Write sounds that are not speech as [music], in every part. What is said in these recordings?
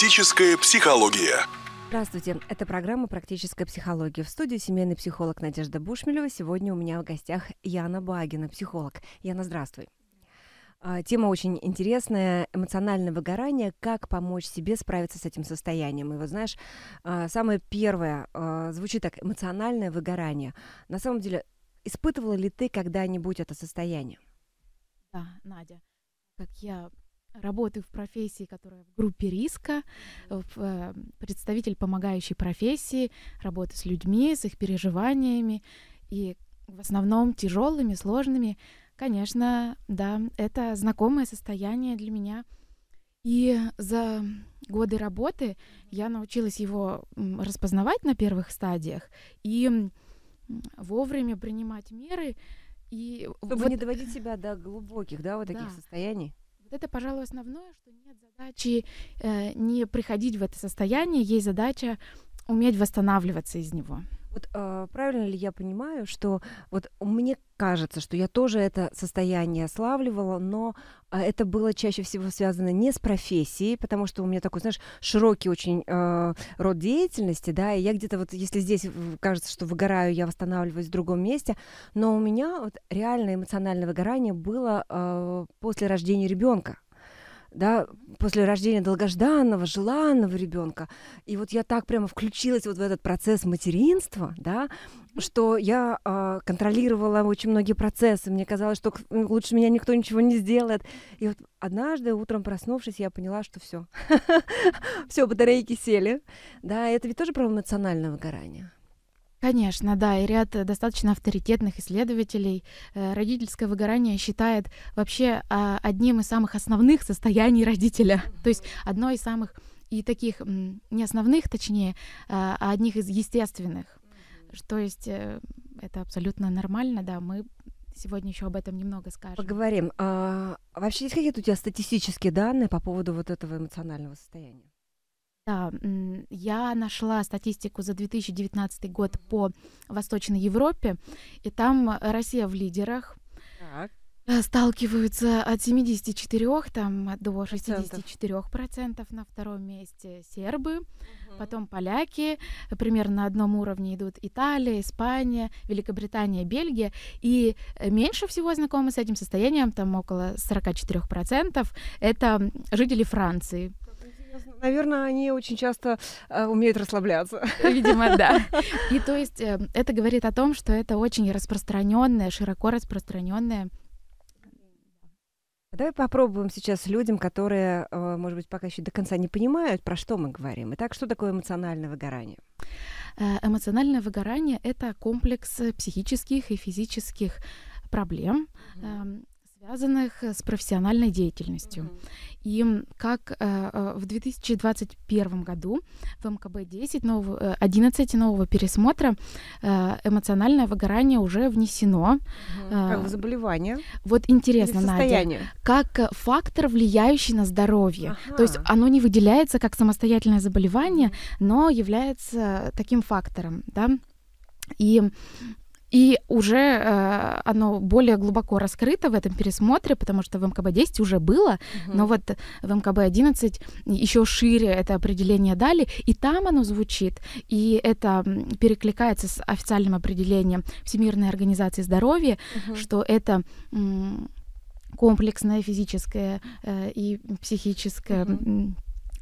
Практическая психология. Здравствуйте, это программа «Практическая психология». В студии семейный психолог Надежда Бушмелева. Сегодня у меня в гостях Яна Багина, психолог. Яна, здравствуй. А, тема очень интересная. Эмоциональное выгорание. Как помочь себе справиться с этим состоянием? И вот знаешь, а, самое первое а, звучит так. Эмоциональное выгорание. На самом деле, испытывала ли ты когда-нибудь это состояние? Да, Надя. Как я работы в профессии, которая в группе риска, э, представитель помогающей профессии, работы с людьми, с их переживаниями и в основном тяжелыми, сложными. Конечно, да, это знакомое состояние для меня. И за годы работы я научилась его распознавать на первых стадиях и вовремя принимать меры. И Чтобы вот... не доводить себя до глубоких, да, вот да. таких состояний. Вот это, пожалуй, основное, что нет задачи э, не приходить в это состояние, есть задача уметь восстанавливаться из него. Вот э, правильно ли я понимаю, что вот мне кажется, что я тоже это состояние славливала, но а, это было чаще всего связано не с профессией, потому что у меня такой, знаешь, широкий очень э, род деятельности, да, и я где-то вот, если здесь кажется, что выгораю, я восстанавливаюсь в другом месте, но у меня вот реально эмоциональное выгорание было э, после рождения ребенка да, после рождения долгожданного, желанного ребенка. И вот я так прямо включилась вот в этот процесс материнства, да, что я э, контролировала очень многие процессы. Мне казалось, что ну, лучше меня никто ничего не сделает. И вот однажды утром проснувшись, я поняла, что все, [laughs] все батарейки сели. Да, это ведь тоже про эмоциональное выгорание. Конечно, да, и ряд э, достаточно авторитетных исследователей э, родительское выгорание считает вообще а, одним из самых основных состояний родителя, то есть одно из самых и таких не основных, точнее, а, а одних из естественных. То есть э, это абсолютно нормально, да, мы сегодня еще об этом немного скажем. Поговорим. А, вообще есть какие-то у тебя статистические данные по поводу вот этого эмоционального состояния? Да, я нашла статистику за 2019 год по Восточной Европе, и там Россия в лидерах. Так. Э, сталкиваются от 74 там, до 64 процентов на втором месте сербы, угу. потом поляки, примерно на одном уровне идут Италия, Испания, Великобритания, Бельгия, и меньше всего знакомы с этим состоянием, там около 44 процентов, это жители Франции. Наверное, они очень часто э, умеют расслабляться. [laughs] Видимо, да. [laughs] И то есть э, это говорит о том, что это очень распространенное, широко распространенное Давай попробуем сейчас людям, которые, э, может быть, пока еще до конца не понимают, про что мы говорим. Итак, что такое эмоциональное выгорание? Э, эмоциональное выгорание ⁇ это комплекс психических и физических проблем, mm-hmm связанных э, с профессиональной деятельностью. Mm-hmm. И как э, э в 2021 году в МКБ-10 нового, 11 э, нового пересмотра э, эмоциональное выгорание уже внесено. Mm-hmm. Э, как заболевание. Вот интересно, Надя, как фактор, влияющий на здоровье. Ага. То есть оно не выделяется как самостоятельное заболевание, но является таким фактором, да? И и уже э, оно более глубоко раскрыто в этом пересмотре, потому что в МКБ-10 уже было, угу. но вот в МКБ-11 еще шире это определение дали, и там оно звучит, и это перекликается с официальным определением Всемирной организации здоровья, угу. что это комплексное физическое э, и психическое... Угу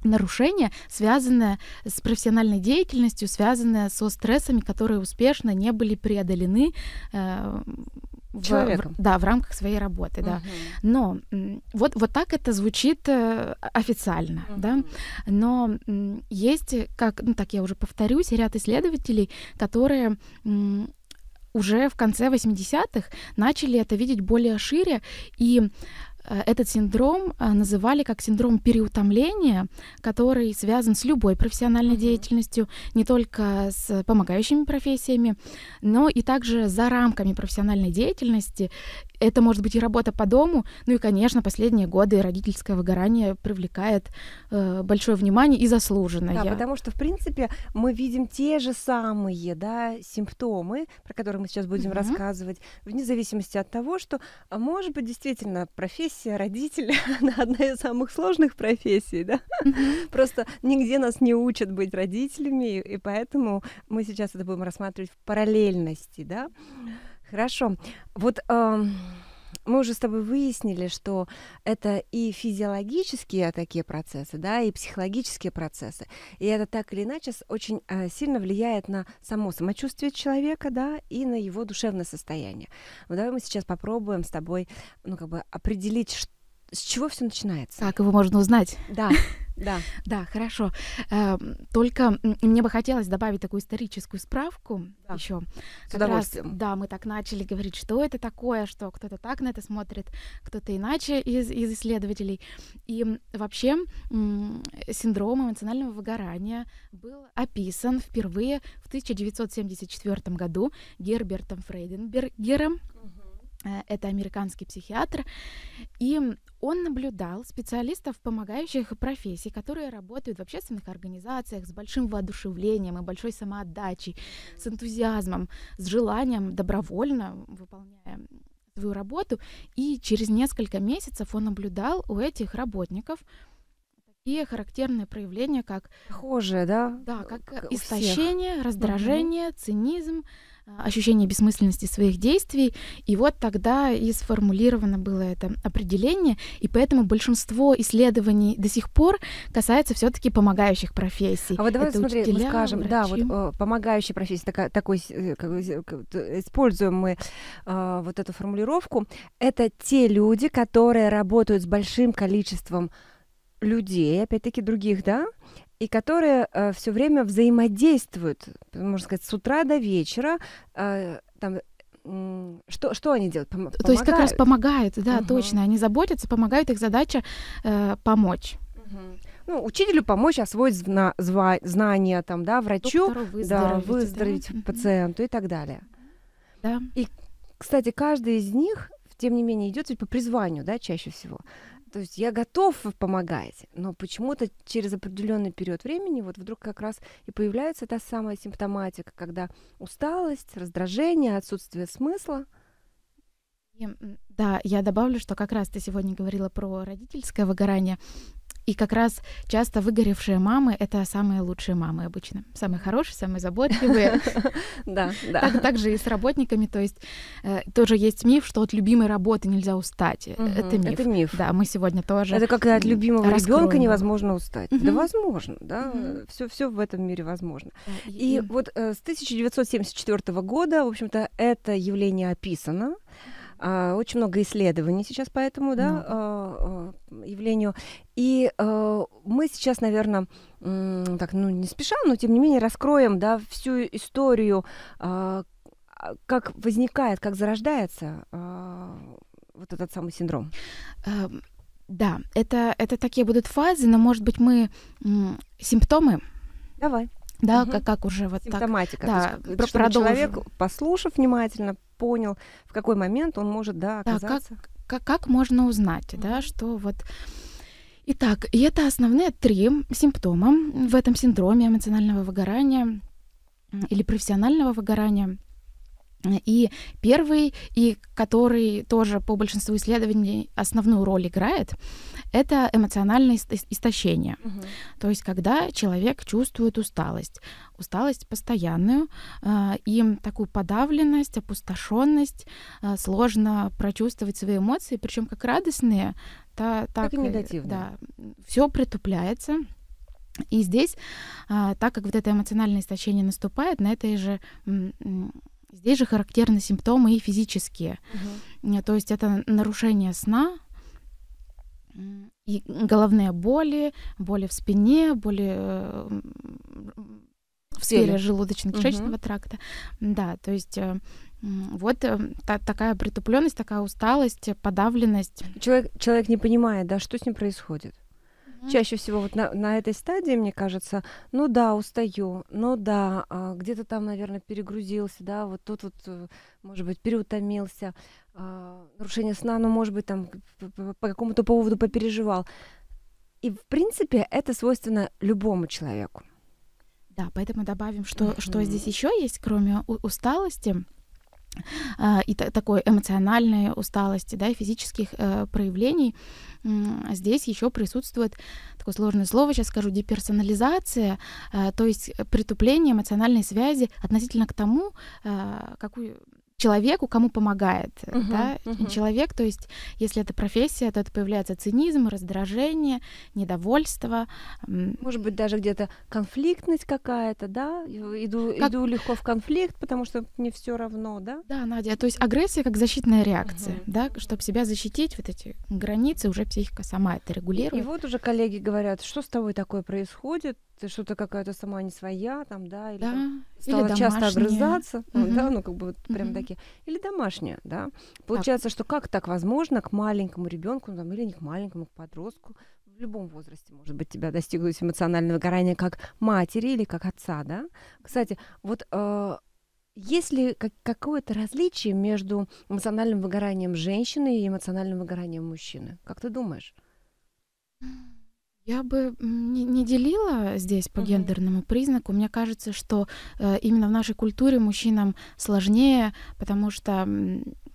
нарушение, связанное с профессиональной деятельностью, связанное со стрессами, которые успешно не были преодолены э, в, да, в рамках своей работы, угу. да. Но вот, вот так это звучит э, официально, угу. да. Но есть, как, ну так я уже повторюсь, ряд исследователей, которые уже в конце 80-х начали это видеть более шире и Э, этот синдром э, называли как синдром переутомления, который связан с любой профессиональной mm-hmm. деятельностью, не только с помогающими профессиями, но и также за рамками профессиональной деятельности. Это может быть и работа по дому, ну и, конечно, последние годы родительское выгорание привлекает э, большое внимание и заслуженное. Да, потому что, в принципе, мы видим те же самые да, симптомы, про которые мы сейчас будем mm-hmm. рассказывать, вне зависимости от того, что, а, может быть, действительно профессия профессия родителя, [laughs] она одна из самых сложных профессий, да? Просто нигде нас не учат быть родителями, и поэтому мы сейчас это будем рассматривать в параллельности, да? Хорошо. Вот... Э- мы уже с тобой выяснили, что это и физиологические такие процессы, да, и психологические процессы. И это так или иначе очень э, сильно влияет на само самочувствие человека, да, и на его душевное состояние. Ну, давай мы сейчас попробуем с тобой, ну, как бы определить, что с чего все начинается? Как его можно узнать? Да, [laughs] Да. Да, хорошо. Эм, только мне бы хотелось добавить такую историческую справку да. еще. С как удовольствием. Раз, да, мы так начали говорить, что это такое, что кто-то так на это смотрит, кто-то иначе из, из исследователей. И вообще синдром эмоционального выгорания был описан впервые в 1974 году Гербертом Фрейденбергером. Угу Э, это американский психиатр, и он наблюдал специалистов помогающих профессий, которые работают в общественных организациях с большим воодушевлением и большой самоотдачей, с энтузиазмом, с желанием добровольно выполняя свою работу. И через несколько месяцев он наблюдал у этих работников такие характерные проявления, как... Похожие, да? Да, как э, истощение, раздражение, угу. цинизм, а, ощущение бессмысленности своих действий. И вот тогда и сформулировано было это определение, и поэтому большинство исследований до сих пор касается все таки помогающих профессий. А вот давай это смотри, мы скажем, врачи. да, вот э, помогающая профессия, такая, такой, э, как, используем мы э, вот эту формулировку, это те люди, которые работают с большим количеством людей, опять-таки других, да, и которые э, все время взаимодействуют, можно сказать, с утра до вечера, э, там что, что они делают? помогают. То есть как раз помогают, да, угу. точно. Они заботятся, помогают, их задача э, помочь. Угу. Ну, учителю помочь освоить зна- зва- знания, там, да, врачу, выздороветь, да, выздороветь да? пациенту угу. и так далее. Да. И, кстати, каждый из них, тем не менее, идет ведь по призванию, да, чаще всего. То есть я готов помогать, но почему-то через определенный период времени вот вдруг как раз и появляется та самая симптоматика, когда усталость, раздражение, отсутствие смысла. И, да, я добавлю, что как раз ты сегодня говорила про родительское выгорание. И как раз часто выгоревшие мамы — это самые лучшие мамы обычно. Самые хорошие, самые заботливые. [laughs] Да, да. Также и с работниками. То есть э, тоже есть миф, что от любимой работы нельзя устать. Это миф. Это миф. Да, мы сегодня тоже Это как от любимого ребенка невозможно устать. Да возможно, да. Все все в этом мире возможно. И вот э, с 1974 года, в общем-то, это явление описано. А, очень много исследований сейчас по этому да, а, а, явлению. И мы сейчас, наверное, так, ну не спеша, но тем не менее раскроем да, всю историю, как возникает, как зарождается вот этот самый синдром. Эм, да, это, это такие будут фазы, но, может быть, мы симптомы Давай да, угу. как, как уже вот Симптоматика. так. Симптоматика. Да, чтобы человек, послушав внимательно, понял, в какой момент он может, да, оказаться. Да, как, как, как можно узнать, угу. да, что вот... Итак, и это основные три симптома в этом синдроме эмоционального выгорания или профессионального выгорания. И первый, и который тоже по большинству исследований основную роль играет, это эмоциональное истощение. Угу. То есть, когда человек чувствует усталость, усталость постоянную, а, им такую подавленность, опустошенность, а, сложно прочувствовать свои эмоции, причем как радостные, та, так, как и негативные. Да, все притупляется. И здесь, а, так как вот это эмоциональное истощение наступает, на этой же Здесь же характерны симптомы и физические. Угу. То есть это нарушение сна, и головные боли, боли в спине, боли э, в сфере желудочно-кишечного угу. тракта. Да, то есть э, вот э, та, такая притупленность, такая усталость, подавленность. Человек, человек не понимает, да, что с ним происходит. Угу. Чаще всего вот на, на этой стадии, мне кажется, ну да, устаю, ну да, а, где-то там, наверное, перегрузился, да, вот тут вот, э, может быть, переутомился, а, нарушение сна, ну, может быть, там по какому-то поводу попереживал. И, в принципе, это свойственно любому человеку. Да, поэтому добавим, что, mm что здесь еще есть, кроме усталости а, и такой эмоциональной усталости, да, и физических э, проявлений. А здесь еще присутствует такое сложное слово, сейчас скажу, деперсонализация, э, то есть притупление эмоциональной связи относительно к тому, э, какую человеку, кому помогает, uh-huh, да, uh-huh. человек, то есть, если это профессия, то это появляется цинизм, раздражение, недовольство. Может быть, даже где-то конфликтность какая-то, да, иду, как... иду легко в конфликт, потому что не все равно, да? Да, Надя, то есть агрессия как защитная реакция, uh-huh. да, чтобы себя защитить, вот эти границы уже психика сама это регулирует. И, и вот уже коллеги говорят, что с тобой такое происходит, ты что-то какая-то сама не своя, там, да, или да. Там, стала или часто огрызаться, угу. [laughs] да, ну, как бы вот прям угу. такие, или домашняя, да. Получается, так. что как так возможно к маленькому ребенку, ну, там, или не к маленькому, к подростку, в любом возрасте, может быть, тебя достиглось эмоционального выгорание как матери или как отца, да? Кстати, вот э, есть ли какое-то различие между эмоциональным выгоранием женщины и эмоциональным выгоранием мужчины? Как ты думаешь? Я бы не, делила здесь по гендерному признаку. Мне кажется, что э, именно в нашей культуре мужчинам сложнее, потому что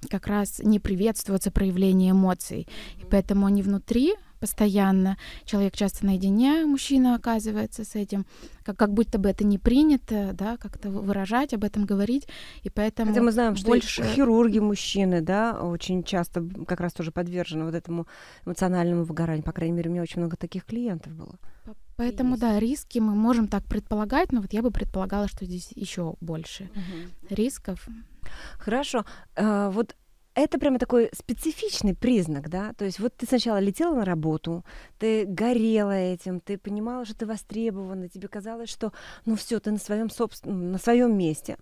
как раз не приветствуется проявление эмоций. И поэтому они внутри постоянно. Человек часто наедине, мужчина оказывается с этим, как, как будто бы это не принято, да, как-то выражать, об этом говорить, и поэтому Хотя мы знаем, больше... что хирурги мужчины, да, очень часто как раз тоже подвержены вот этому эмоциональному выгоранию, по крайней мере, у меня очень много таких клиентов было. Поэтому, Есть. да, риски мы можем так предполагать, но вот я бы предполагала, что здесь еще больше угу. рисков. Хорошо. А, вот это прямо такой специфичный признак, да, то есть вот ты сначала летела на работу, ты горела этим, ты понимала, что ты востребована, тебе казалось, что ну все, ты на своем собственном, на своем месте,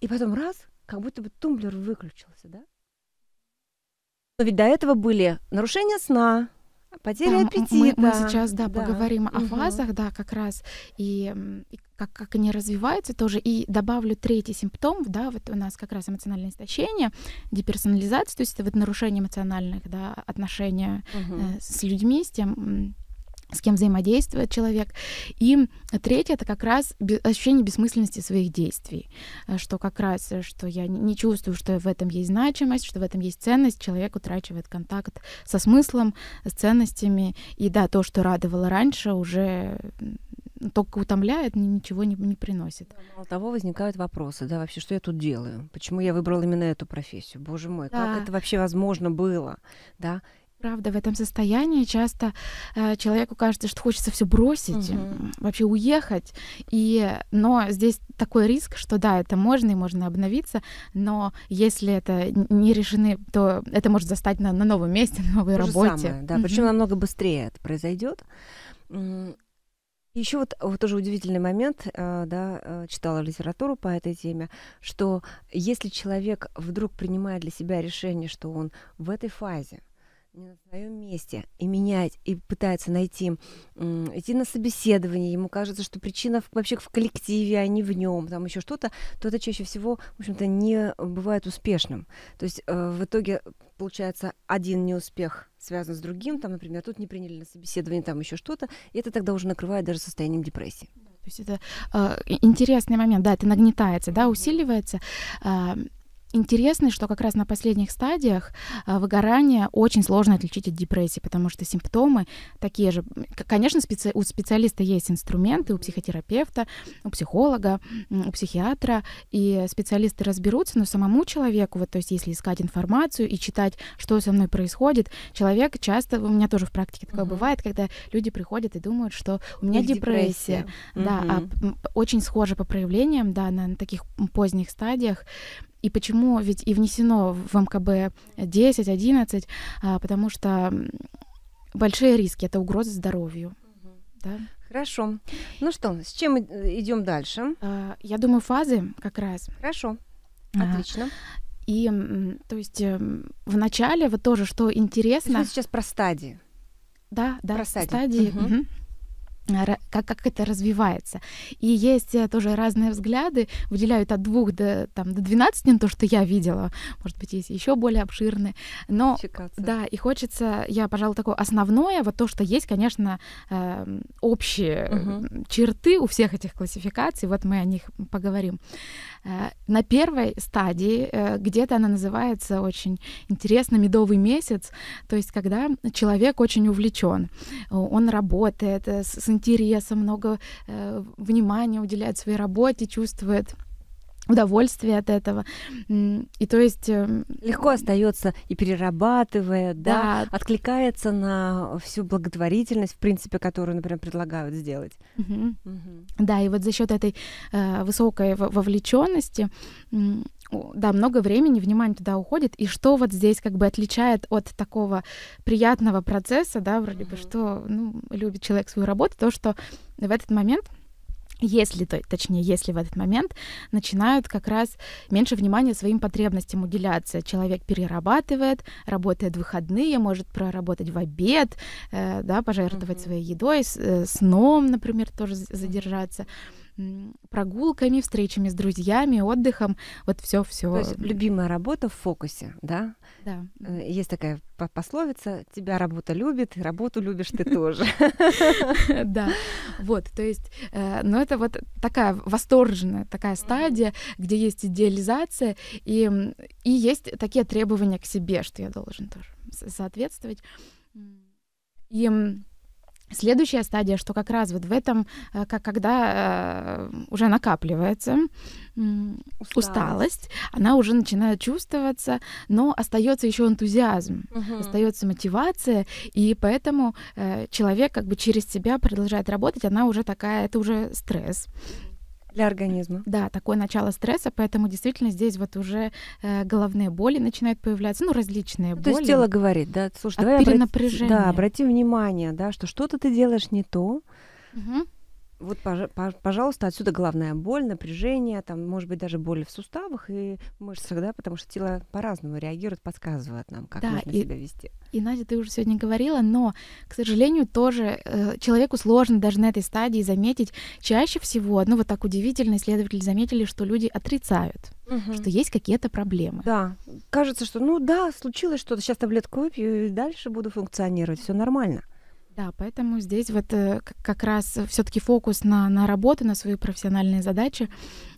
и потом раз, как будто бы тумблер выключился, да? Но ведь до этого были нарушения сна, Потеря Там аппетита. Мы, мы сейчас, да, да. поговорим угу. о фазах, да, как раз, и, и как, как они развиваются тоже. И добавлю третий симптом, да, вот у нас как раз эмоциональное истощение, деперсонализация, то есть это вот нарушение эмоциональных, да, отношений угу. э, с людьми, с тем с кем взаимодействует человек. И третье — это как раз ощущение бессмысленности своих действий, э, что как раз, э, что я не чувствую, что в этом есть значимость, что в этом есть ценность, человек утрачивает контакт со смыслом, с ценностями, и да, то, что радовало раньше, уже только утомляет, ничего не, не приносит. Мало того, возникают вопросы, да, вообще, что я тут делаю? Почему я выбрала именно эту профессию? Боже мой, да. как это вообще возможно было, да? Правда, в этом состоянии часто э, человеку кажется, что хочется все бросить, угу. вообще уехать. И, но здесь такой риск, что да, это можно и можно обновиться, но если это не решены, то это может застать на, на новом месте, [laughs] на новой То работе. Самое, да, угу. причем намного быстрее это произойдет. Еще вот, вот тоже удивительный момент, э, да, э, читала литературу по этой теме, что если человек вдруг принимает для себя решение, что он в этой фазе не на своем месте и менять, и пытается найти, идти на собеседование, ему кажется, что причина вообще в коллективе, а не в нем, там еще что-то, то это чаще всего, в общем-то, не бывает успешным. То есть э, в итоге получается один неуспех связан с другим, там, например, тут не приняли на собеседование, там еще что-то, и это тогда уже накрывает даже состоянием депрессии. То есть это э, интересный момент, да, это нагнетается, да, усиливается. Э, Интересно, что как раз на последних стадиях а, выгорания очень сложно отличить от депрессии, потому что симптомы такие же. Конечно, у специалиста есть инструменты, у психотерапевта, у психолога, у психиатра, и специалисты разберутся, но самому человеку, вот, то есть если искать информацию и читать, что со мной происходит, человек часто, у меня тоже в практике такое uh-huh. бывает, когда люди приходят и думают, что у меня депрессия, депрессия. Uh-huh. да, а очень схожи по проявлениям, да, на, на таких поздних стадиях, и почему ведь и внесено в МКБ 10, 11, а, потому что большие риски, это угроза здоровью. Угу. Да? Хорошо. Ну что, с чем э, идем дальше? А, я думаю, фазы как раз. Хорошо. Отлично. И, то есть, э, в начале вот тоже, что интересно... мы сейчас про стадии. Да, да, про стадии. стадии. Угу как, как это развивается. И есть э, тоже разные взгляды, выделяют от 2 до, там, до 12, не то, что я видела, может быть, есть еще более обширные, но Чикаться. да, и хочется, я, пожалуй, такое основное, вот то, что есть, конечно, эм, общие угу. черты у всех этих классификаций, вот мы о них поговорим. Э, на первой стадии, э, где-то она называется очень интересно, медовый месяц, то есть когда человек очень увлечен, он работает с интереса, много э, внимания уделяет своей работе, чувствует удовольствие от этого. И то есть... Эм, Легко остается и перерабатывая, да, да, откликается на всю благотворительность, в принципе, которую, например, предлагают сделать. Угу. Угу. Да, и вот за счет этой э, высокой вовлеченности да, много времени, внимания туда уходит. И что вот здесь как бы отличает от такого приятного процесса, да, вроде mm-hmm. бы, что ну, любит человек свою работу, то, что в этот момент если, то, точнее, если в этот момент начинают как раз меньше внимания своим потребностям уделяться. Человек перерабатывает, работает в выходные, может проработать в обед, э, да, пожертвовать mm-hmm. своей едой, э, сном, например, тоже задержаться. Mm-hmm прогулками, встречами с друзьями, отдыхом, вот все, все. То есть любимая работа в фокусе, да? Да. Э, есть такая пословица: тебя работа любит, работу любишь ты тоже. [laughs] Да. Вот, то есть, э, но это вот такая восторженная такая стадия, где есть идеализация и и есть такие требования к себе, что я должен тоже соответствовать. И Следующая стадия, что как раз вот в этом, э, как, когда э, уже накапливается усталость. усталость, она уже начинает чувствоваться, но остается еще энтузиазм, угу. остается мотивация, и поэтому э, человек как бы через себя продолжает работать, она уже такая, это уже стресс. Для организма. Да, такое начало стресса, поэтому действительно здесь вот уже э, головные боли начинают появляться, ну, различные ну, боли. То есть тело говорит, да, слушай, От давай перенапряжения. Обрати, да, обрати внимание, да, что что-то ты делаешь не то, угу вот, пожалуйста, отсюда главная боль, напряжение, там, может быть, даже боль в суставах и мышцах, да, потому что тело по-разному реагирует, подсказывает нам, как да, нужно и, себя вести. И, Надя, ты уже сегодня говорила, но, к сожалению, тоже э, человеку сложно даже на этой стадии заметить. Чаще всего, ну, вот так удивительно, исследователи заметили, что люди отрицают, угу. что есть какие-то проблемы. Да, кажется, что, ну да, случилось что-то, сейчас таблетку выпью и дальше буду функционировать, все нормально. Да, поэтому здесь вот э, как раз все-таки фокус на, на работу, на свои профессиональные задачи,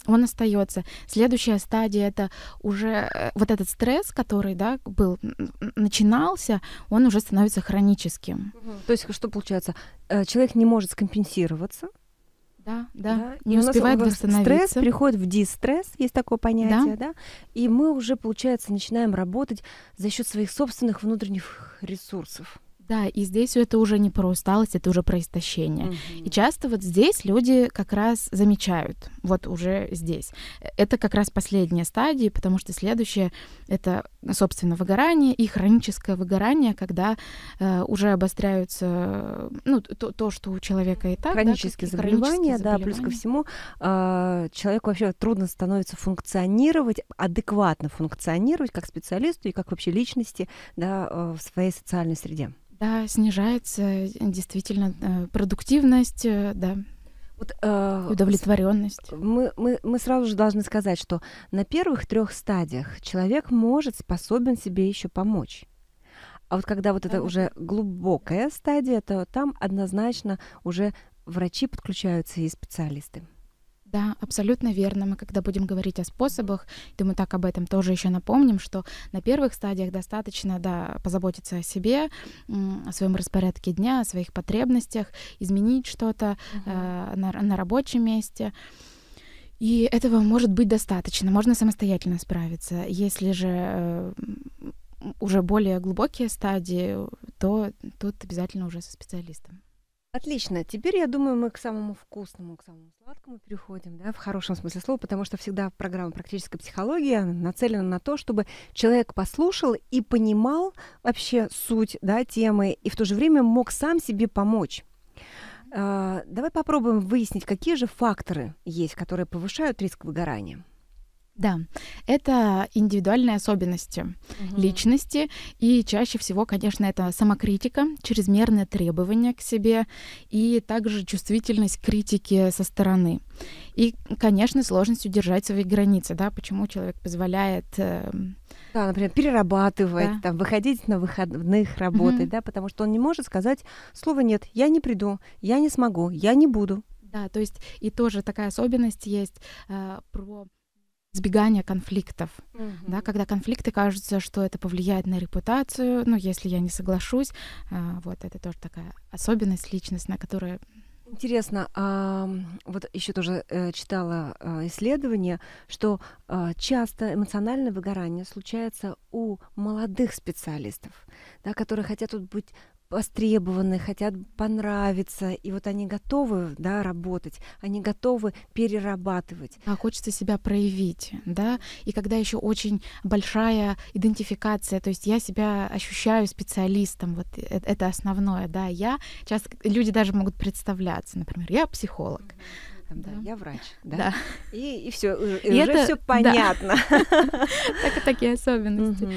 он остается. Следующая стадия это уже э, вот этот стресс, который да, был, начинался, он уже становится хроническим. То есть что получается? Э, человек не может скомпенсироваться, да, да, да. Не и успевает у нас восстановиться. Стресс приходит в дистресс, есть такое понятие, да. да. И мы уже, получается, начинаем работать за счет своих собственных внутренних ресурсов. Да, и здесь это уже не про усталость, это уже про истощение. Mm-hmm. И часто вот здесь люди как раз замечают, вот уже здесь. Это как раз последняя стадия, потому что следующее это, собственно, выгорание и хроническое выгорание, когда э, уже обостряются, ну, то, то, что у человека и так. Хронические, да, заболевания, хронические заболевания, да, плюс ко всему э, человеку вообще трудно становится функционировать, адекватно функционировать как специалисту и как вообще личности да, э, в своей социальной среде. Да, снижается э, действительно э, продуктивность, э, да. Вот, э, удовлетворенность. Мы, мы, мы сразу же должны сказать, что на первых трех стадиях человек может способен себе еще помочь. А вот когда вот это уже глубокая стадия, то там однозначно уже врачи подключаются и специалисты. Да, абсолютно верно. Мы когда будем говорить о способах, думаю, так об этом тоже еще напомним, что на первых стадиях достаточно да, позаботиться о себе, о своем распорядке дня, о своих потребностях, изменить что-то угу. э, на, на рабочем месте. И этого может быть достаточно, можно самостоятельно справиться. Если же э, уже более глубокие стадии, то тут обязательно уже со специалистом. Отлично. Теперь, я думаю, мы к самому вкусному, к самому сладкому переходим, да, в хорошем смысле слова, потому что всегда программа «Практическая психология» нацелена на то, чтобы человек послушал и понимал вообще суть да, темы, и в то же время мог сам себе помочь. А, давай попробуем выяснить, какие же факторы есть, которые повышают риск выгорания. Да, это индивидуальные особенности угу. личности, и чаще всего, конечно, это самокритика, чрезмерное требование к себе и также чувствительность критики со стороны. И, конечно, сложность удержать свои границы, да, почему человек позволяет... Э... Да, например, перерабатывать, да. там, выходить на выходных, работать, угу. да, потому что он не может сказать слово «нет, я не приду, я не смогу, я не буду». Да, то есть и тоже такая особенность есть э, про избегание конфликтов, mm-hmm. да, когда конфликты кажутся, что это повлияет на репутацию, ну, если я не соглашусь, э, вот это тоже такая особенность на которую. Интересно, а, вот еще тоже э, читала э, исследование, что э, часто эмоциональное выгорание случается у молодых специалистов, да, которые хотят тут быть востребованы, хотят понравиться, и вот они готовы, да, работать, они готовы перерабатывать. А хочется себя проявить, да, и когда еще очень большая идентификация, то есть я себя ощущаю специалистом, вот э, э, это основное, да, я, сейчас люди даже могут представляться, например, я психолог, там, да, да. я врач, да. да. И, и все, и, и уже это... все понятно. Да. [laughs] так, такие [laughs] особенности. Угу.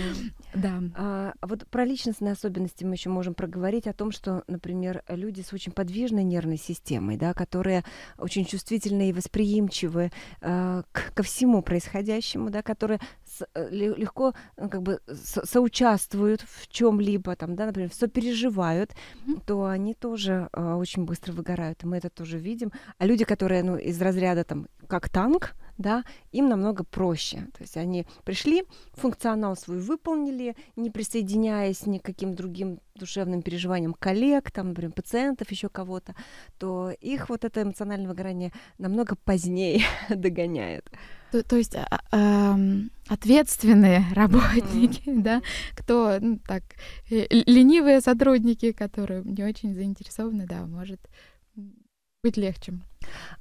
Да. А, а, вот про личностные особенности мы еще можем проговорить о том, что, например, люди с очень подвижной нервной системой, да, которые очень чувствительны и восприимчивы э, к, ко всему происходящему, да, которые с, э, легко ну, как бы со соучаствуют в чем-либо, там, да, например, сопереживают, mm-hmm. то они тоже э, очень быстро выгорают. И мы это тоже видим. А люди, которые ну, из разряда там как танк, да, им намного проще. То есть они пришли, функционал свой выполнили, не присоединяясь ни к каким другим душевным переживаниям коллег, там, например, пациентов, еще кого-то, то их вот это эмоциональное выгорание намного позднее [laughs] догоняет. То, то есть а, а, ответственные [laughs] работники, mm-hmm. да, кто, ну так, э, ленивые сотрудники, которые не очень заинтересованы, да, может быть легче.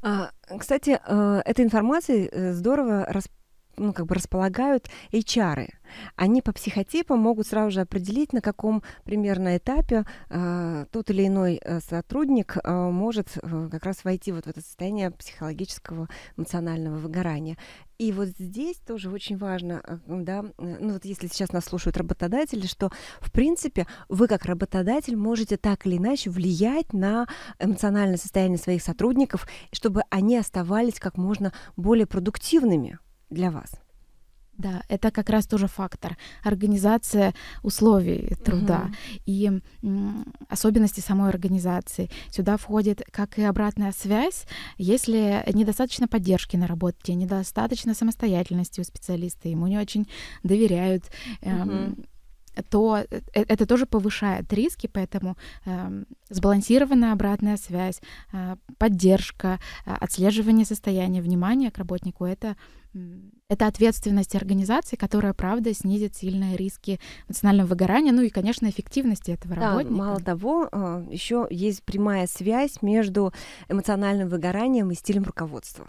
А, кстати, э, эта информация э, здорово распространяется ну, как бы располагают HR. -ы. Они по психотипам могут сразу же определить, на каком примерно этапе э, тот или иной э, сотрудник э, может э, как раз войти вот в это состояние психологического эмоционального выгорания. И вот здесь тоже очень важно, э, да, э, ну вот если сейчас нас слушают работодатели, что в принципе вы как работодатель можете так или иначе влиять на эмоциональное состояние своих сотрудников, чтобы они оставались как можно более продуктивными для вас? Да, это как раз тоже фактор. Организация условий труда угу. и особенности самой организации. Сюда входит как и обратная связь, если недостаточно поддержки на работе, недостаточно самостоятельности у специалиста, ему не очень доверяют. Эм, угу то э, это тоже повышает риски, поэтому э, сбалансированная обратная связь, э, поддержка, э, отслеживание состояния внимания к работнику — это это ответственность организации, которая, правда, снизит сильные риски эмоционального выгорания, ну и, конечно, эффективности этого да, работника. Мало того, а, еще есть прямая связь между эмоциональным выгоранием и стилем руководства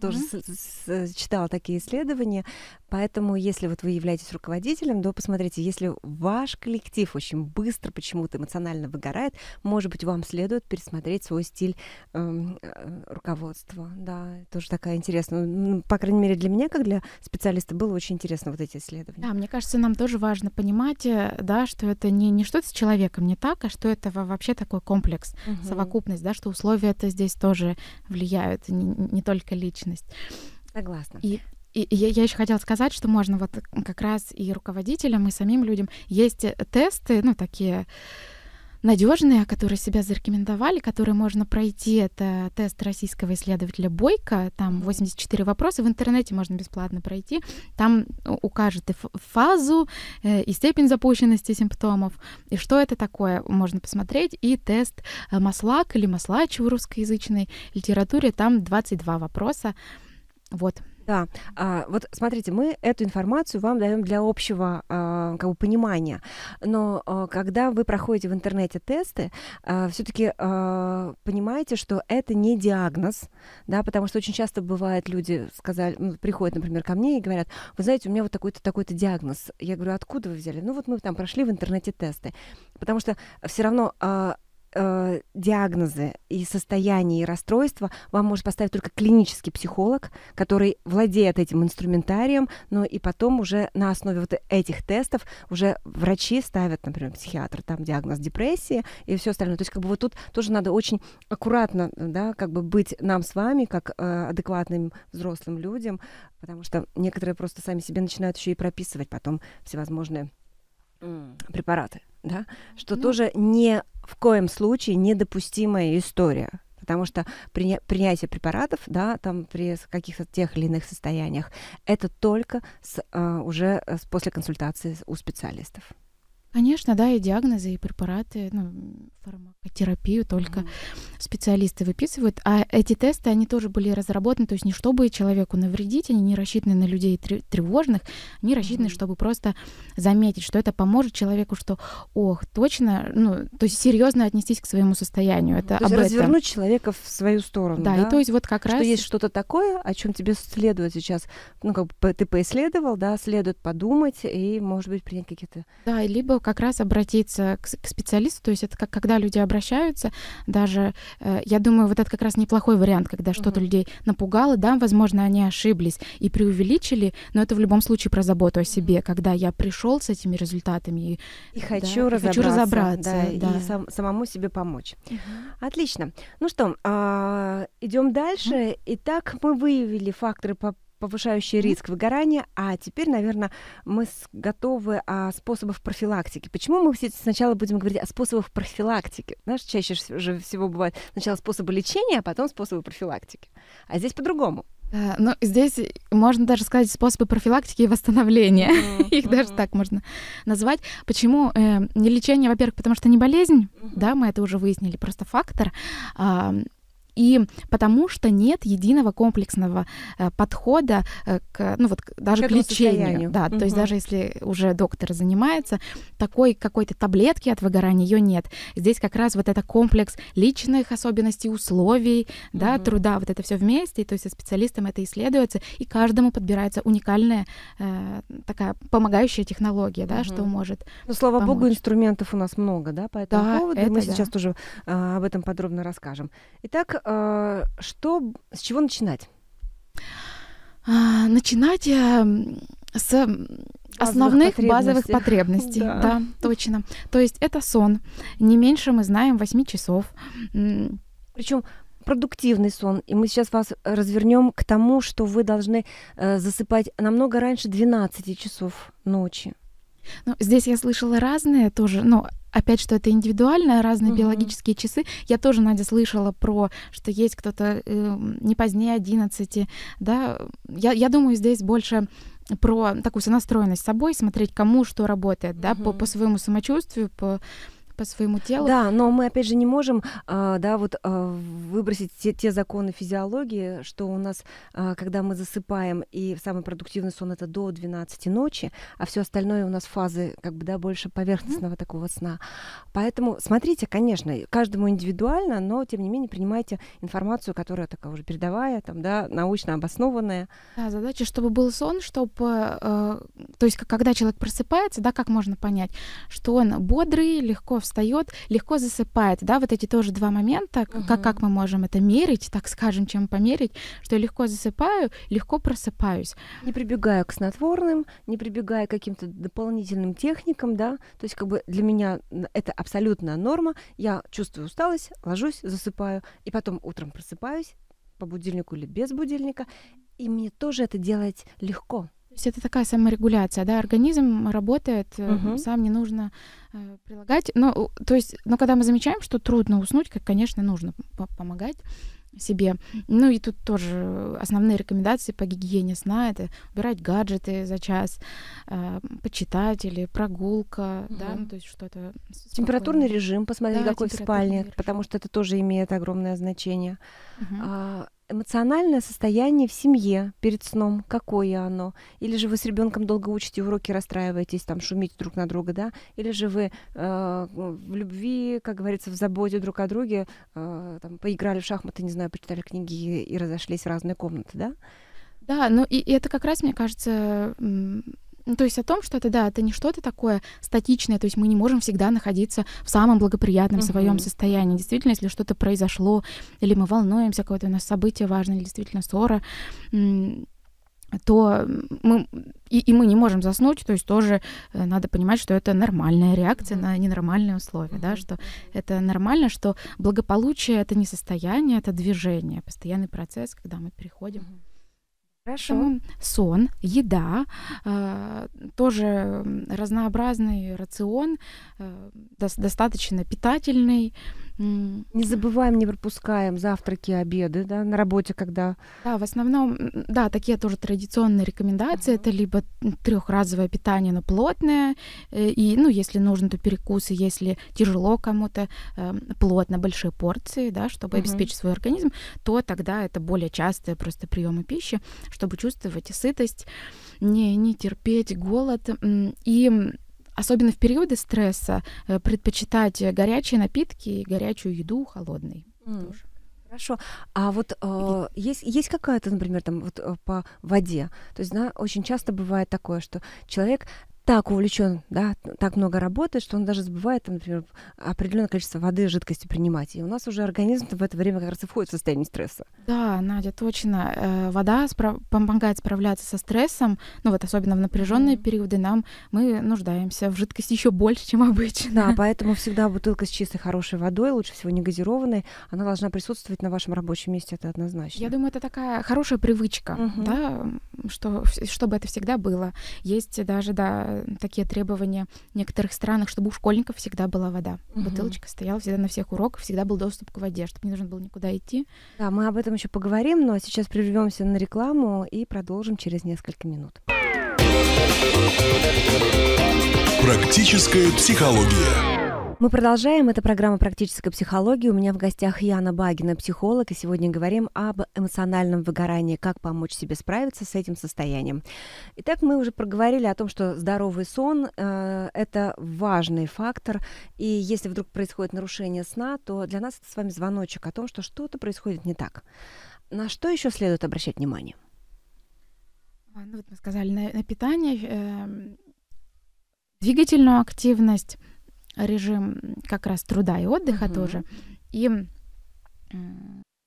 тоже mm-hmm. с, с, читала такие исследования. Поэтому, если вот вы являетесь руководителем, то посмотрите, если ваш коллектив очень быстро почему-то эмоционально выгорает, может быть, вам следует пересмотреть свой стиль эм, э, руководства. Да, тоже такая интересная. Ну, по крайней мере, для меня, как для специалиста, было очень интересно вот эти исследования. Да, мне кажется, нам тоже важно понимать, э, да, что это не, не что-то с человеком не так, а что это вообще такой комплекс, угу. совокупность, да, что условия это здесь тоже влияют, не, не только личность. Согласна. И и я, я еще хотела сказать, что можно вот как раз и руководителям, и самим людям есть э, тесты, ну, такие надежные, которые себя зарекомендовали, которые можно пройти. Это тест российского исследователя Бойко. Там 84 вопроса в интернете можно бесплатно пройти. Там укажет и фазу, э, и степень запущенности симптомов, и что это такое, можно посмотреть. И тест э, Маслак или Маслач в русскоязычной литературе. Там 22 вопроса. Вот, да, а, вот смотрите, мы эту информацию вам даем для общего а, как бы понимания, но а, когда вы проходите в интернете тесты, а, все-таки а, понимаете, что это не диагноз, да, потому что очень часто бывает люди сказали, ну, приходят, например, ко мне и говорят, вы знаете, у меня вот такой-то такой-то диагноз, я говорю, откуда вы взяли? Ну вот мы там прошли в интернете тесты, потому что все равно а, э, диагнозы и состояние и расстройства вам может поставить только клинический психолог, который владеет этим инструментарием, но и потом уже на основе вот этих тестов уже врачи ставят, например, психиатр, там диагноз депрессии и все остальное. То есть как бы вот тут тоже надо очень аккуратно, да, как бы быть нам с вами, как э, адекватным взрослым людям, потому что некоторые просто сами себе начинают еще и прописывать потом всевозможные препараты, да, что ну. тоже ни в коем случае недопустимая история потому что принятие препаратов, да, там при каких-то тех или иных состояниях, это только с, а, уже э, с, после консультации у специалистов. Конечно, да, и диагнозы, и препараты, ну, фармакотерапию только mm-hmm. специалисты выписывают. А эти тесты, они тоже были разработаны, то есть не чтобы человеку навредить, они не рассчитаны на людей тревожных, они рассчитаны, mm-hmm. чтобы просто заметить, что это поможет человеку, что, ох, точно, ну, то есть серьезно отнестись к своему состоянию. Это то есть об развернуть этом. человека в свою сторону. Да, да, и то есть вот как что раз... Что есть что-то такое, о чем тебе следует сейчас, ну, как бы ты поисследовал, да, следует подумать и, может быть, принять какие-то... Да, либо как раз обратиться к, к специалисту, то есть это как когда люди обращаются, даже, э, я думаю, вот это как раз неплохой вариант, когда угу. что-то людей напугало, да, возможно, они ошиблись и преувеличили, но это в любом случае про заботу о себе, когда я пришел с этими результатами и, и да, хочу, разобраться, хочу разобраться, да, да. и сам, самому себе помочь. Угу. Отлично. Ну что, а, идем дальше. Угу. Итак, мы выявили факторы по повышающие риск выгорания. А теперь, наверное, мы готовы о способах профилактики. Почему мы все сначала будем говорить о способах профилактики? Знаешь, чаще всего бывает сначала способы лечения, а потом способы профилактики. А здесь по-другому. Э, ну, здесь можно даже сказать способы профилактики и восстановления. Mm-hmm. [laughs] Их даже так можно назвать. Почему э, не лечение, во-первых, потому что не болезнь, mm-hmm. да, мы это уже выяснили, просто фактор. Э, и потому что нет единого комплексного э, подхода э, к, ну вот даже к, к лечению. Состоянию. Да, угу. то есть даже если уже доктор занимается, такой какой-то таблетки от выгорания ее нет. Здесь как раз вот это комплекс личных особенностей, условий, угу. да, труда, вот это все вместе, то есть специалистам это исследуется, и каждому подбирается уникальная э, такая помогающая технология, да, что может. Ну, слава помочь. богу, инструментов у нас много, да, по этому да, поводу. Это, мы да. сейчас тоже э, об этом подробно расскажем. Итак, э, что, с чего начинать? А, начинать эм, с основных базовых, базовых потребностей. [laughs] Да. да, точно. То есть это сон. Не меньше мы знаем 8 часов. Причем продуктивный сон. И мы сейчас вас развернем к тому, что вы должны э, засыпать намного раньше 12 часов ночи. Ну, здесь я слышала разные тоже, но ну, опять, что это индивидуально, разные угу. биологические часы. Я тоже, Надя, слышала про, что есть кто-то э, не позднее 11, да. Я, я думаю, здесь больше про такую сонастроенность с собой, смотреть, кому что работает, да, по, по своему самочувствию, по по своему телу. Да, но мы опять же не можем, а, да, вот а, выбросить те, те законы физиологии, что у нас, а, когда мы засыпаем, и самый продуктивный сон это до 12 ночи, а все остальное у нас фазы, как бы, да, больше поверхностного mm-hmm. такого сна. Поэтому смотрите, конечно, каждому индивидуально, но тем не менее принимайте информацию, которая такая уже передовая, там, да, научно обоснованная. Да, задача, чтобы был сон, чтобы, э, то есть, когда человек просыпается, да, как можно понять, что он бодрый, легко встает, легко засыпает, да, вот эти тоже два момента, угу. как, как мы можем это мерить, так скажем, чем померить, что я легко засыпаю, легко просыпаюсь. Не прибегая к снотворным, не прибегая к каким-то дополнительным техникам, да, то есть как бы для меня это абсолютная норма, я чувствую усталость, ложусь, засыпаю, и потом утром просыпаюсь по будильнику или без будильника, и мне тоже это делать легко. То есть это такая саморегуляция, да, организм работает, угу. сам не нужно э, прилагать. Но, э, то есть, но когда мы замечаем, что трудно уснуть, как, конечно, нужно помогать себе. Ну и тут тоже основные рекомендации по гигиене сна — это убирать гаджеты за час, э, почитать или прогулка, угу. да, ну, то есть что-то... Температурный режим, посмотреть, да, какой в спальне, режим. потому что это тоже имеет огромное значение. Угу. А, Эмоциональное состояние в семье перед сном, какое оно? Или же вы с ребенком долго учите уроки, расстраиваетесь, там шумите друг на друга, да? Или же вы э, в любви, как говорится, в заботе друг о друге, э, там, поиграли в шахматы, не знаю, почитали книги и разошлись в разные комнаты, да? Да, ну и, и это как раз, мне кажется, ну, то есть о том, что это, да, это не что-то такое статичное, то есть мы не можем всегда находиться в самом благоприятном угу. своем состоянии. Действительно, если что-то произошло, или мы волнуемся, какое-то у нас событие важное, или действительно ссора, то мы и, и мы не можем заснуть, то есть тоже э, надо понимать, что это нормальная реакция mm-hmm. на ненормальные условия, mm-hmm. да, что это нормально, что благополучие это не состояние, это движение, постоянный процесс, когда мы переходим. Mm-hmm. Хорошо. сон, еда, э, тоже разнообразный рацион, э, достаточно питательный. Не забываем, не пропускаем завтраки, обеды, да, на работе, когда. Да, в основном, да, такие тоже традиционные рекомендации. Uh-huh. Это либо трехразовое питание, но плотное, э, и, ну, если нужно, то перекусы, если тяжело кому-то плотно, большие порции, да, чтобы uh-huh. обеспечить свой организм, то тогда это более частые просто приемы пищи чтобы чувствовать сытость, не, не терпеть голод. И особенно в периоды стресса э, предпочитать горячие напитки и горячую еду холодной. Mm. Тоже. Хорошо. А вот э, есть, есть какая-то, например, там вот э, по воде. То есть, да, очень часто бывает такое, что человек так увлечен, да, так много работает, что он даже забывает, например, определенное количество воды, и жидкости принимать. И у нас уже организм в это время как раз и входит в состояние стресса. Да, Надя, точно. Э, вода спра- помогает справляться со стрессом. Ну вот особенно в напряженные mm-hmm. периоды нам мы нуждаемся в жидкости еще больше, чем обычно. Да, поэтому всегда бутылка с чистой хорошей водой, лучше всего не газированной, она должна присутствовать на вашем рабочем месте, это однозначно. Я думаю, это такая хорошая привычка, mm-hmm. да, что чтобы это всегда было. Есть даже да Э, такие требования в некоторых странах, чтобы у школьников всегда была вода. Угу. Бутылочка стояла всегда на всех уроках, всегда был доступ к воде, чтобы не нужно было никуда идти. Да, мы об этом еще поговорим, но сейчас прервемся на рекламу и продолжим через несколько минут. Практическая психология. Мы продолжаем. Это программа «Практическая психология». У меня в гостях Яна Багина, психолог, и сегодня говорим об эмоциональном выгорании, как помочь себе справиться с этим состоянием. Итак, мы уже проговорили о том, что здоровый сон э, это важный фактор, и если вдруг происходит нарушение сна, то для нас это с вами звоночек о том, что что-то происходит не так. На что еще следует обращать внимание? А, ну, вот мы сказали на, на питание, э, двигательную активность – режим как раз труда и отдыха угу. тоже. И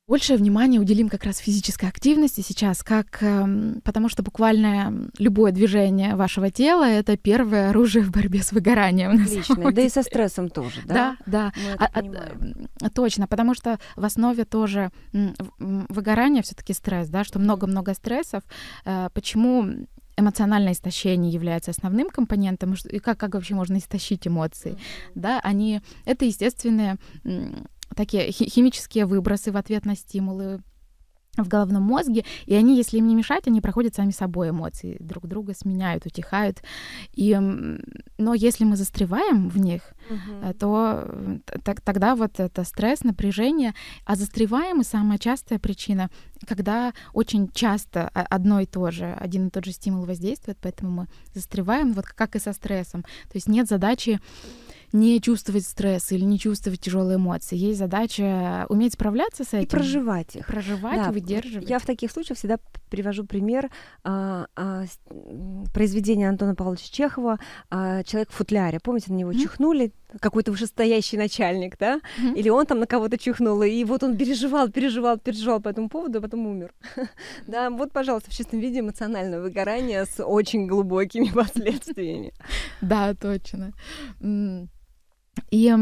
больше внимания уделим как раз физической активности сейчас, как, эм, потому что буквально любое движение вашего тела — это первое оружие в борьбе с выгоранием. Отлично, да и со стрессом тоже, да? Да, да, ну, а, а, точно, потому что в основе тоже выгорания все таки стресс, да, что много-много стрессов. Э, почему эмоциональное истощение является основным компонентом, и как, как вообще можно истощить эмоции, да, они, это естественные такие химические выбросы в ответ на стимулы, в головном мозге, и они, если им не мешать, они проходят сами собой эмоции, друг друга сменяют, утихают. И, но если мы застреваем в них, угу. то э, так, тогда вот это стресс, напряжение, а застреваем, и самая частая причина, когда очень часто одно и то же, один и тот же стимул воздействует, поэтому мы застреваем, вот как и со стрессом. То есть нет задачи не чувствовать стресс или не чувствовать тяжелые эмоции. Есть задача уметь справляться с этим. И проживать их. Проживать, да. выдерживать. Я в таких случаях всегда привожу пример а, а, произведения Антона Павловича Чехова а, «Человек в футляре». Помните, на него mm-hmm. чихнули? Какой-то вышестоящий начальник, да? Mm-hmm. Или он там на кого-то чихнул, и вот он переживал, переживал, переживал по этому поводу, а потом умер. [laughs] да, вот, пожалуйста, в чистом виде эмоциональное выгорание с очень глубокими [laughs] последствиями. да, точно. И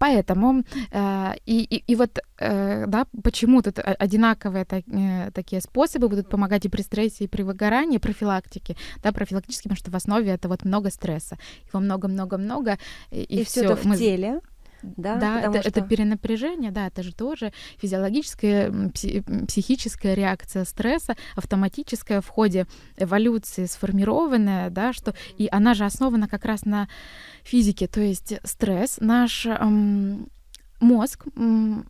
поэтому, э, и, и, и вот, э, да, почему тут одинаковые так, э, такие способы будут помогать и при стрессе, и при выгорании, профилактике, да, профилактически, потому что в основе это вот много стресса, его много-много-много, и, и все. это в мы... теле да? Да, это, что... это перенапряжение, да, это же тоже физиологическая, психическая реакция стресса, автоматическая в ходе эволюции сформированная, да, что и она же основана как раз на физике, то есть стресс, наш эм, мозг эм,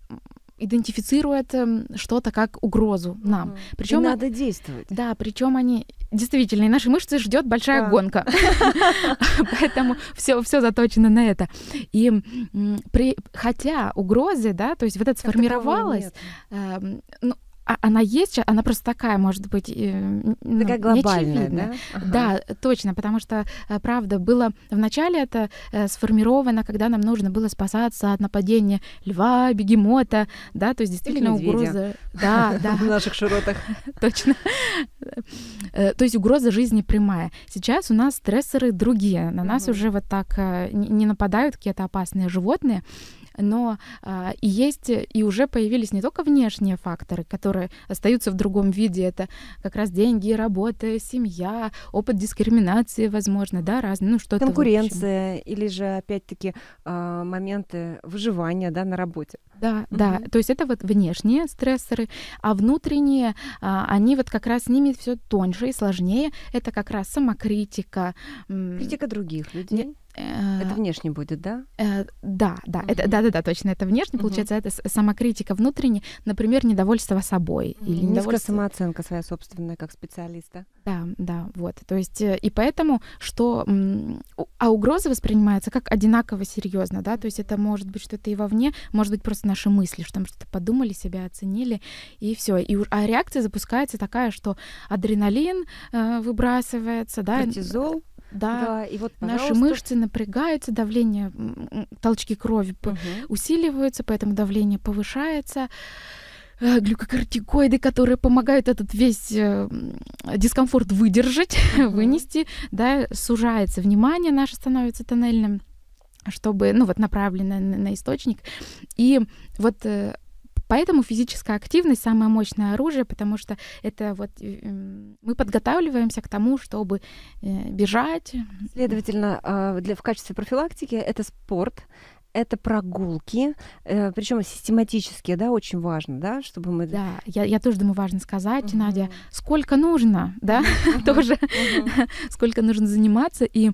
идентифицирует что-то как угрозу нам. Причем надо действовать. Да, причем они действительно, и наши мышцы ждет большая да. гонка. [laughs] Поэтому все все заточено на это. И при, хотя угрозы, да, то есть вот это сформировалось, а, она есть, она просто такая, может быть, э, ну, такая глобальная, да? Ага. Да, точно, потому что, э, правда, было вначале это э, сформировано, когда нам нужно было спасаться от нападения льва, бегемота, да, то есть действительно угроза... Да, [laughs] да. В наших широтах. [laughs] Точно. Э, то есть угроза жизни прямая. Сейчас у нас стрессоры другие, на нас уже вот так не нападают какие-то опасные животные, но а, и есть, э, и уже появились не только внешние факторы, которые остаются в другом виде, это как раз деньги, работа, семья, опыт дискриминации, возможно, да, разные, ну что-то. Конкуренция или же, опять-таки, а, моменты выживания, да, на работе. Да, угу. да. То есть это вот внешние стрессоры, а внутренние, а, они вот как раз с ними все тоньше и сложнее. Это как раз самокритика. Критика других людей. Э, это внешне будет, да? Э, да, да, угу. это, да, да, да, точно, это внешне. Угу. Получается, это самокритика внутренняя. например, недовольство собой угу. или Низкая недовольство... самооценка своя собственная как специалиста. Да, да, вот. То есть э, и поэтому, что а угрозы воспринимаются как одинаково серьезно, да, то есть это может быть что-то и вовне, может быть просто наши мысли, что мы что-то подумали, себя оценили, и все. И, а реакция запускается такая, что адреналин э, выбрасывается, да, кортизол. Да, да, и вот, пожалуйста. наши мышцы напрягаются, давление, толчки крови угу. усиливаются, поэтому давление повышается э, глюкокортикоиды, которые помогают этот весь э, дискомфорт выдержать, mm-hmm. [laughs] вынести, да, сужается внимание наше становится тоннельным чтобы, ну вот направлено на, на источник. И вот э, Поэтому физическая активность самое мощное оружие, потому что это вот э, эм, мы подготавливаемся к тому, чтобы э, бежать. Следовательно, а, для, в качестве профилактики это спорт, это прогулки, э, причем систематические, да, очень важно, да, чтобы мы... Да, я, я тоже думаю, важно сказать, uh-huh. Надя, сколько нужно, да, uh-huh. [laughs] тоже, uh-huh. [laughs] сколько нужно заниматься, и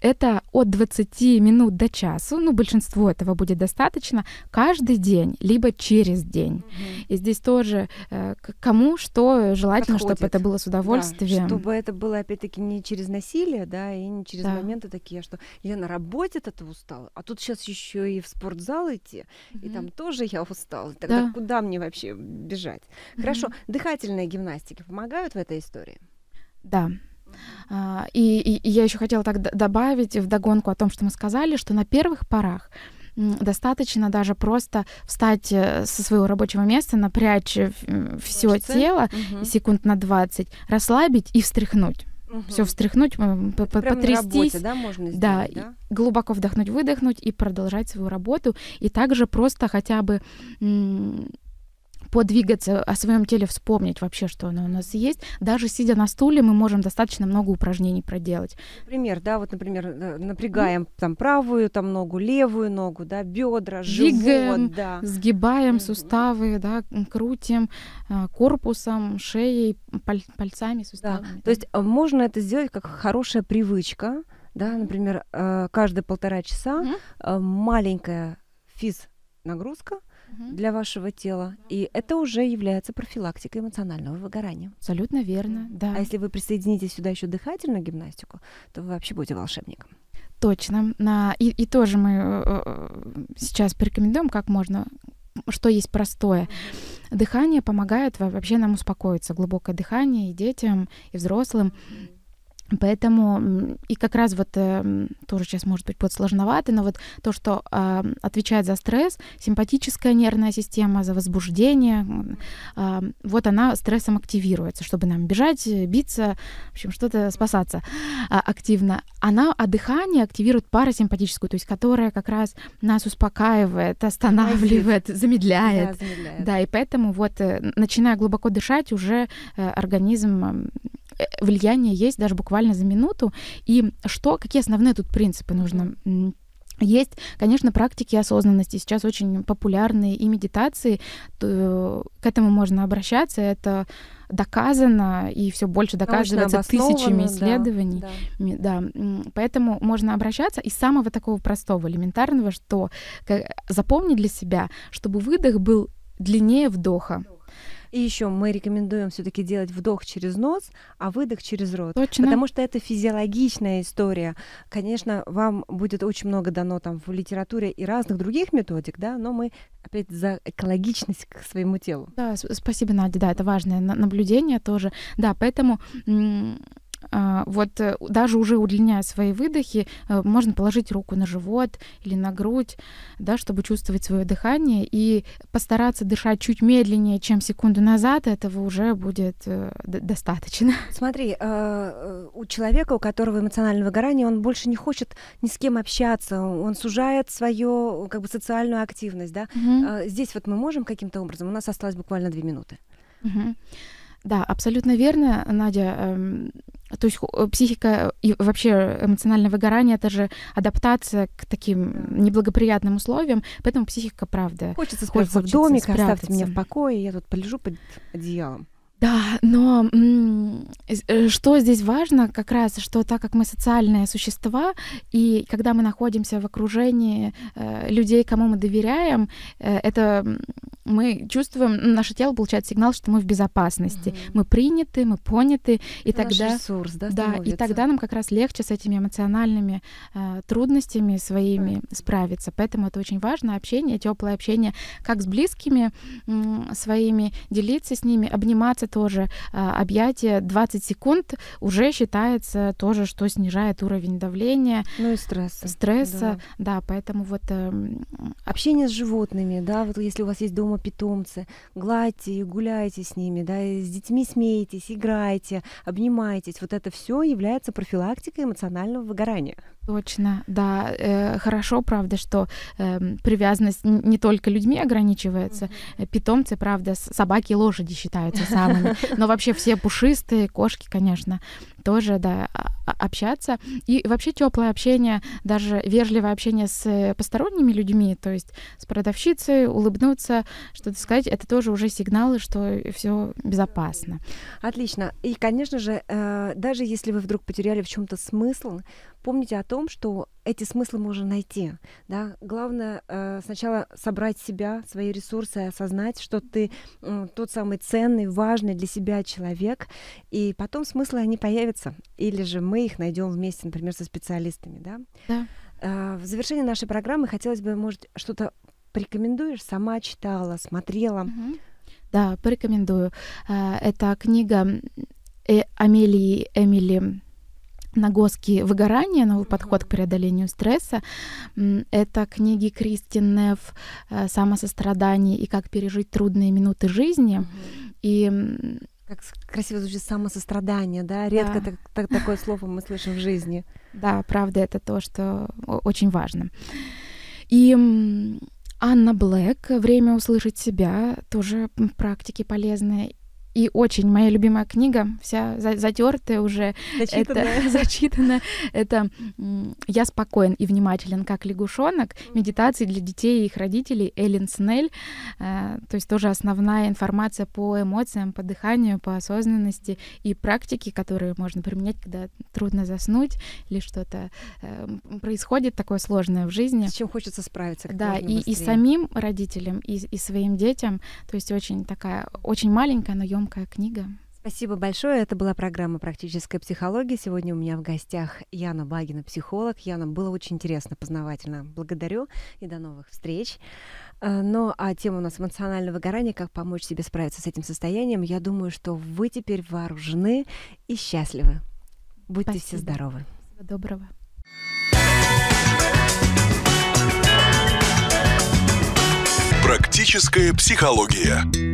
это от 20 минут до часу, ну, большинство этого будет достаточно, каждый день, либо через день. Uh-huh. И здесь тоже э, кому что желательно, Подходит. чтобы это было с удовольствием. Да, чтобы это было, опять-таки, не через насилие, да, и не через да. моменты такие, что я на работе от этого устала, а тут сейчас еще еще и в спортзал идти, mm-hmm. и там тоже я устала. Тогда да. куда мне вообще бежать? Mm-hmm. Хорошо, дыхательные гимнастики помогают в этой истории? Да. А, и, и я еще хотела так добавить в догонку о том, что мы сказали, что на первых порах достаточно даже просто встать э, со своего рабочего места, напрячь э, э, все тело угу. секунд на 20, расслабить и встряхнуть. Угу. Все встряхнуть, по потрястись. работе, да, можно сделать, да, да? глубоко вдохнуть, выдохнуть и продолжать свою работу. И также просто хотя бы подвигаться, о своем теле вспомнить вообще, что оно у нас есть. Даже сидя на стуле, мы можем достаточно много упражнений проделать. Например, да, вот, например, э, напрягаем там правую там ногу, левую ногу, да, бедра, Двигаем, живот, да. сгибаем суставы, да, крутим э, корпусом, шеей, пальцами, суставами. Да. да. То есть э, можно это сделать как хорошая привычка, да, например, каждые полтора часа mm-hmm. маленькая физ нагрузка – для вашего тела. И это уже является профилактикой эмоционального выгорания. Абсолютно верно, да. А если вы присоедините сюда еще дыхательную гимнастику, то вы вообще будете волшебником. Точно. На, и, и тоже мы э, э, сейчас порекомендуем, как можно, что есть простое. Дыхание помогает вообще нам успокоиться. Глубокое дыхание и детям, и взрослым. Поэтому и как раз вот э, тоже сейчас может быть подсложновато, но вот то, что а, отвечает за стресс, симпатическая нервная система, за возбуждение, а, вот она стрессом активируется, чтобы нам бежать, э, биться, в общем, что-то спасаться а, активно. Она, а дыхание активирует парасимпатическую, то есть которая как раз нас успокаивает, останавливает, [laughs] замедляет. Да, замедляет. да и поэтому вот э, начиная глубоко дышать, уже организм Э, влияние есть даже буквально за минуту. И что, какие основные тут принципы нужно есть, конечно, практики осознанности. Сейчас очень популярные и медитации. То, э, к этому можно обращаться. Это доказано и все больше доказывается тысячами исследований. Да, да. да. Поэтому можно обращаться из самого такого простого, элементарного, что запомни для себя, чтобы выдох был длиннее вдоха. И еще мы рекомендуем все-таки делать вдох через нос, а выдох через рот. Точно. Потому что это физиологичная история. Конечно, вам будет очень много дано там в литературе и разных других методик, да, но мы опять за экологичность к своему телу. Да, спасибо, Надя, да, это важное наблюдение тоже. Да, поэтому а, вот э, даже уже удлиняя свои выдохи, э, можно положить руку на живот или на грудь, да, чтобы чувствовать свое дыхание и постараться дышать чуть медленнее, чем секунду назад, этого уже будет э, достаточно. [laughs] Смотри, а, у человека, у которого эмоциональное выгорание, он больше не хочет ни с кем общаться, он сужает свою как бы социальную активность, да. Угу. Здесь вот мы можем каким-то образом. У нас осталось буквально две минуты. Угу. Да, абсолютно верно, Надя. Эм, то есть э, психика и вообще эмоциональное выгорание это же адаптация к таким неблагоприятным условиям, поэтому психика правда. Хочется спрятаться в домик, оставьте меня в покое, я тут полежу под одеялом. Да, но э, э, что здесь важно, как раз, что так как мы социальные существа, и когда мы находимся в окружении э, людей, кому мы доверяем, э, это мы чувствуем, наше тело получает сигнал, что мы в безопасности, mm-hmm. мы приняты, мы поняты, и это тогда ресурс, да, да, и тогда нам как раз легче с этими эмоциональными э, трудностями своими mm-hmm. справиться, поэтому это очень важно общение, теплое общение, как с близкими э, своими делиться с ними, обниматься тоже а, объятие 20 секунд уже считается тоже, что снижает уровень давления. Ну и стресса. Стресса, да, да поэтому вот... Эм, Общение с животными, да, вот если у вас есть дома питомцы, гладьте гуляйте с ними, да, и с детьми смейтесь, играйте, обнимайтесь. Вот это все является профилактикой эмоционального выгорания. Точно, да. Э, хорошо, правда, что эм, привязанность не только людьми ограничивается. Mm-hmm. Питомцы, правда, собаки и лошади считаются самыми. [laughs] Но вообще все пушистые, кошки, конечно, тоже, да, а, а, общаться. И вообще теплое общение, даже вежливое общение с посторонними людьми, то есть с продавщицей, улыбнуться, что-то сказать, это тоже уже сигналы, что все безопасно. Отлично. И, конечно же, э, даже если вы вдруг потеряли в чем-то смысл, помните о том, что эти смыслы можно найти. Да? Главное э, сначала собрать себя, свои ресурсы, осознать, что ты э, тот самый ценный, важный для себя человек, и потом смыслы они появятся, или же мы их найдем вместе, например, со специалистами. Да? Да. Э, в завершении нашей программы хотелось бы, может, что-то порекомендуешь, сама читала, смотрела. Угу. Да, порекомендую. Э, это книга э, Амелии Эмили нагоски выгорание новый подход к преодолению стресса. Это книги Кристин Нев э, «Самосострадание и как пережить трудные минуты жизни». И как красиво звучит самосострадание, да? Редко да. Так, так, такое слово мы слышим в жизни. Да, правда, это то, что очень важно. И Анна Блэк «Время услышать себя» тоже практики полезные. И очень моя любимая книга, вся затертая уже, [laughs] зачитанная. это Я спокоен и внимателен, как лягушонок. Медитации для детей и их родителей Эллен Снель. Э, то есть тоже основная информация по эмоциям, по дыханию, по осознанности и практики, которые можно применять, когда трудно заснуть или что-то э, происходит такое сложное в жизни. С чем хочется справиться. да, и, и самим родителям, и, и своим детям. То есть очень такая, очень маленькая, но громкая книга. Спасибо большое. Это была программа «Практическая психология». Сегодня у меня в гостях Яна Багина, психолог. Яна, было очень интересно, познавательно. Благодарю и до новых встреч. Э, ну, а тема у нас эмоционального выгорания, как помочь себе справиться с этим состоянием. Я думаю, что вы теперь вооружены и счастливы. Будьте Спасибо. все здоровы. Всего доброго. Практическая психология.